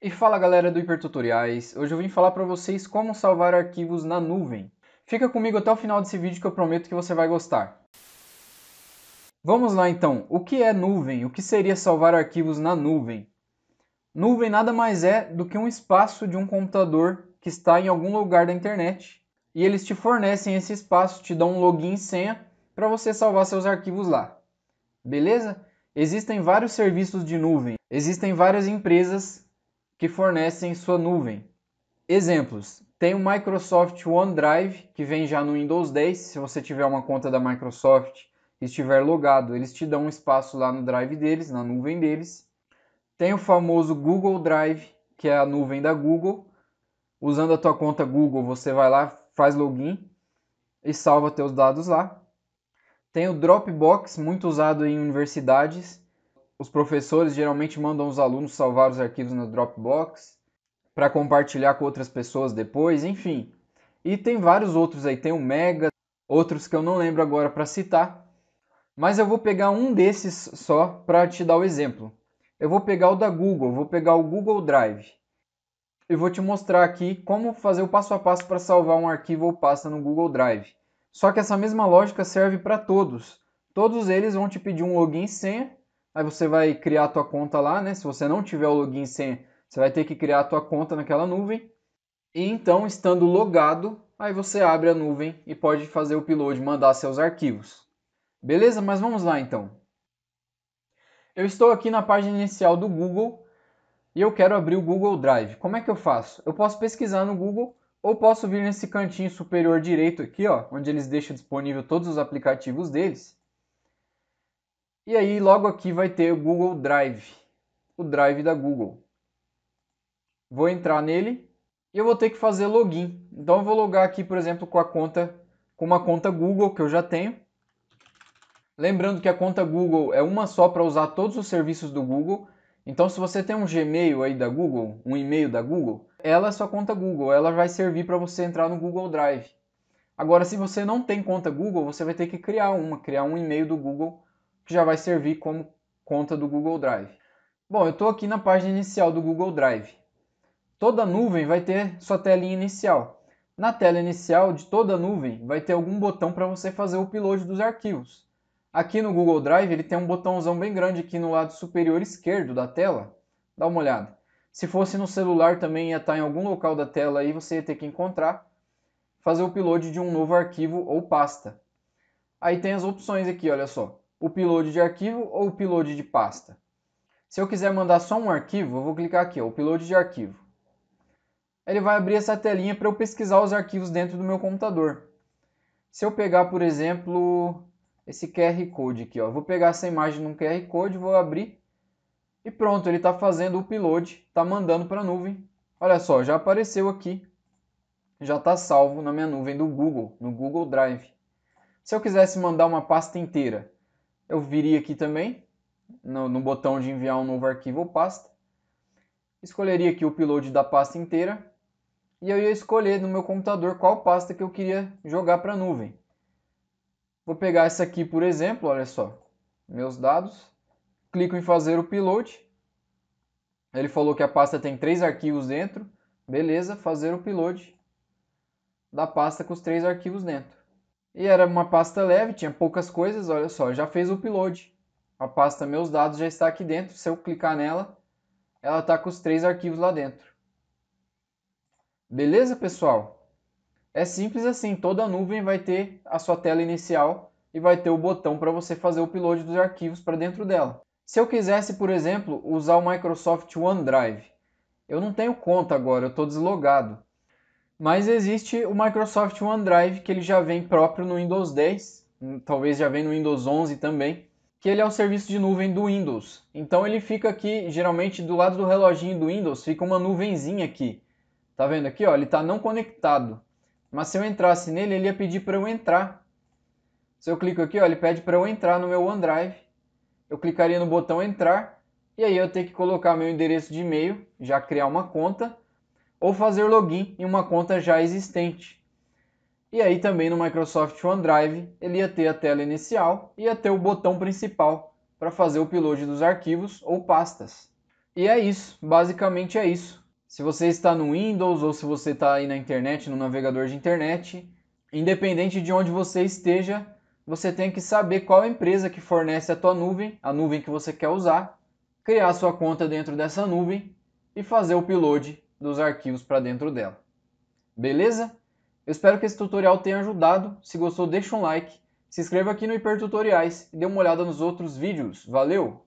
E fala galera do Hipertutoriais, hoje eu vim falar para vocês como salvar arquivos na nuvem. Fica comigo até o final desse vídeo que eu prometo que você vai gostar. Vamos lá então, o que é nuvem? O que seria salvar arquivos na nuvem? Nuvem nada mais é do que um espaço de um computador que está em algum lugar da internet e eles te fornecem esse espaço, te dão um login e senha para você salvar seus arquivos lá. Beleza? Existem vários serviços de nuvem, existem várias empresas que fornecem sua nuvem. Exemplos: tem o Microsoft OneDrive, que vem já no Windows 10. Se você tiver uma conta da Microsoft e estiver logado, eles te dão um espaço lá no drive deles, na nuvem deles. Tem o famoso Google Drive, que é a nuvem da Google. Usando a tua conta Google, você vai lá, faz login e salva teus dados lá. Tem o Dropbox, muito usado em universidades, os professores geralmente mandam os alunos salvar os arquivos no Dropbox para compartilhar com outras pessoas depois, enfim. E tem vários outros aí, tem o Mega, outros que eu não lembro agora para citar. Mas eu vou pegar um desses só para te dar o exemplo. Eu vou pegar o da Google, vou pegar o Google Drive. E vou te mostrar aqui como fazer o passo a passo para salvar um arquivo ou pasta no Google Drive. Só que essa mesma lógica serve para todos. Todos eles vão te pedir um login e senha Aí você vai criar a tua conta lá, né? Se você não tiver o login sem, você vai ter que criar a tua conta naquela nuvem. E então, estando logado, aí você abre a nuvem e pode fazer o upload, mandar seus arquivos. Beleza? Mas vamos lá então. Eu estou aqui na página inicial do Google e eu quero abrir o Google Drive. Como é que eu faço? Eu posso pesquisar no Google ou posso vir nesse cantinho superior direito aqui, ó, onde eles deixam disponível todos os aplicativos deles e aí logo aqui vai ter o Google Drive, o Drive da Google. Vou entrar nele e eu vou ter que fazer login. Então eu vou logar aqui, por exemplo, com a conta com uma conta Google que eu já tenho. Lembrando que a conta Google é uma só para usar todos os serviços do Google. Então se você tem um Gmail aí da Google, um e-mail da Google, ela é sua conta Google, ela vai servir para você entrar no Google Drive. Agora, se você não tem conta Google, você vai ter que criar uma, criar um e-mail do Google que já vai servir como conta do Google Drive. Bom, eu estou aqui na página inicial do Google Drive. Toda nuvem vai ter sua telinha inicial. Na tela inicial de toda nuvem vai ter algum botão para você fazer o upload dos arquivos. Aqui no Google Drive ele tem um botãozão bem grande aqui no lado superior esquerdo da tela. Dá uma olhada. Se fosse no celular também ia estar tá em algum local da tela aí você ia ter que encontrar. Fazer o upload de um novo arquivo ou pasta. Aí tem as opções aqui, olha só o upload de arquivo ou o upload de pasta. Se eu quiser mandar só um arquivo, eu vou clicar aqui, upload de arquivo. Ele vai abrir essa telinha para eu pesquisar os arquivos dentro do meu computador. Se eu pegar, por exemplo, esse QR Code aqui, ó, vou pegar essa imagem num QR Code, vou abrir e pronto, ele está fazendo o upload, está mandando para a nuvem. Olha só, já apareceu aqui, já está salvo na minha nuvem do Google, no Google Drive. Se eu quisesse mandar uma pasta inteira, eu viria aqui também, no, no botão de enviar um novo arquivo ou pasta, escolheria aqui o upload da pasta inteira, e eu ia escolher no meu computador qual pasta que eu queria jogar para a nuvem. Vou pegar essa aqui, por exemplo, olha só, meus dados, clico em fazer o upload, ele falou que a pasta tem três arquivos dentro, beleza, fazer o upload da pasta com os três arquivos dentro. E era uma pasta leve, tinha poucas coisas, olha só, já fez o upload. A pasta meus dados já está aqui dentro, se eu clicar nela, ela está com os três arquivos lá dentro. Beleza, pessoal? É simples assim, toda nuvem vai ter a sua tela inicial e vai ter o botão para você fazer o upload dos arquivos para dentro dela. Se eu quisesse, por exemplo, usar o Microsoft OneDrive, eu não tenho conta agora, eu estou deslogado. Mas existe o Microsoft OneDrive que ele já vem próprio no Windows 10, hum, talvez já vem no Windows 11 também, que ele é o serviço de nuvem do Windows. Então ele fica aqui, geralmente do lado do reloginho do Windows, fica uma nuvenzinha aqui. Tá vendo aqui, ó, ele tá não conectado. Mas se eu entrasse nele, ele ia pedir para eu entrar. Se eu clico aqui, ó, ele pede para eu entrar no meu OneDrive. Eu clicaria no botão entrar e aí eu tenho que colocar meu endereço de e-mail, já criar uma conta ou fazer login em uma conta já existente. E aí também no Microsoft OneDrive ele ia ter a tela inicial e ia ter o botão principal para fazer o upload dos arquivos ou pastas. E é isso, basicamente é isso. Se você está no Windows ou se você está aí na internet, no navegador de internet, independente de onde você esteja, você tem que saber qual empresa que fornece a tua nuvem, a nuvem que você quer usar, criar sua conta dentro dessa nuvem e fazer o upload dos arquivos para dentro dela. Beleza? Eu espero que esse tutorial tenha ajudado. Se gostou, deixa um like, se inscreva aqui no Hipertutoriais Tutoriais e dê uma olhada nos outros vídeos. Valeu!